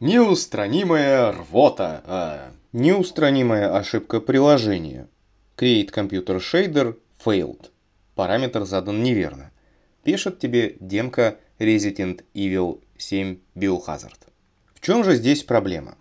Неустранимая рвота. А... Неустранимая ошибка приложения. Create Computer Shader failed. Параметр задан неверно. Пишет тебе демка Resident Evil 7 Biohazard. В чем же здесь проблема?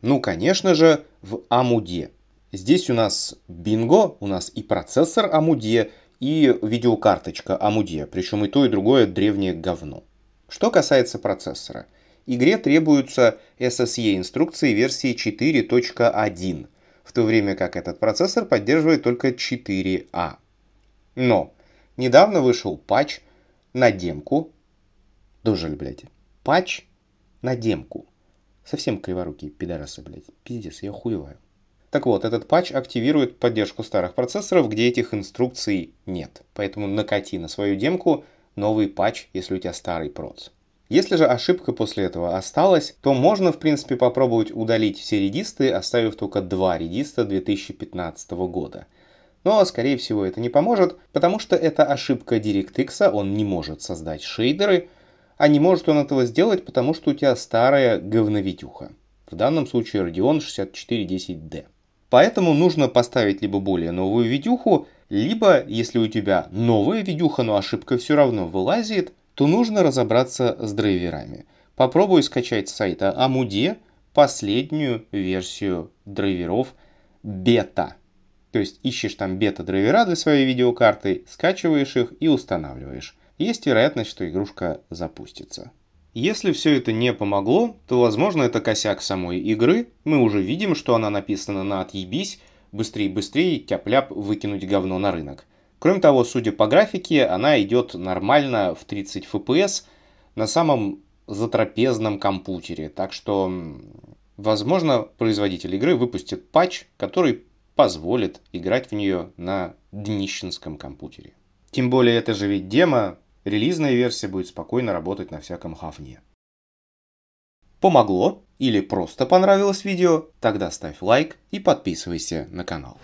Ну, конечно же, в амуде. Здесь у нас бинго, у нас и процессор амуде, и видеокарточка амуде. Причем и то, и другое древнее говно. Что касается процессора – Игре требуются SSE инструкции версии 4.1, в то время как этот процессор поддерживает только 4А. Но недавно вышел патч на демку. тоже, блядь. Патч на демку. Совсем криворукие пидорасы, блядь. Пиздец, я хуеваю. Так вот, этот патч активирует поддержку старых процессоров, где этих инструкций нет. Поэтому накати на свою демку новый патч, если у тебя старый проц. Если же ошибка после этого осталась, то можно в принципе попробовать удалить все редисты, оставив только два редиста 2015 года. Но, скорее всего, это не поможет, потому что это ошибка DirectX, он не может создать шейдеры, а не может он этого сделать, потому что у тебя старая говновитюха. В данном случае Radeon 6410D. Поэтому нужно поставить либо более новую видюху, либо, если у тебя новая видюха, но ошибка все равно вылазит, то нужно разобраться с драйверами. Попробую скачать с сайта Amude последнюю версию драйверов бета. То есть ищешь там бета-драйвера для своей видеокарты, скачиваешь их и устанавливаешь. Есть вероятность, что игрушка запустится. Если все это не помогло, то, возможно, это косяк самой игры. Мы уже видим, что она написана на отъебись Быстрее, быстрее, «тяп-ляп», «выкинуть говно на рынок». Кроме того, судя по графике, она идет нормально в 30 FPS на самом затрапезном компьютере. Так что, возможно, производитель игры выпустит патч, который позволит играть в нее на днищенском компьютере. Тем более, это же ведь демо, релизная версия будет спокойно работать на всяком хавне. Помогло или просто понравилось видео? Тогда ставь лайк и подписывайся на канал.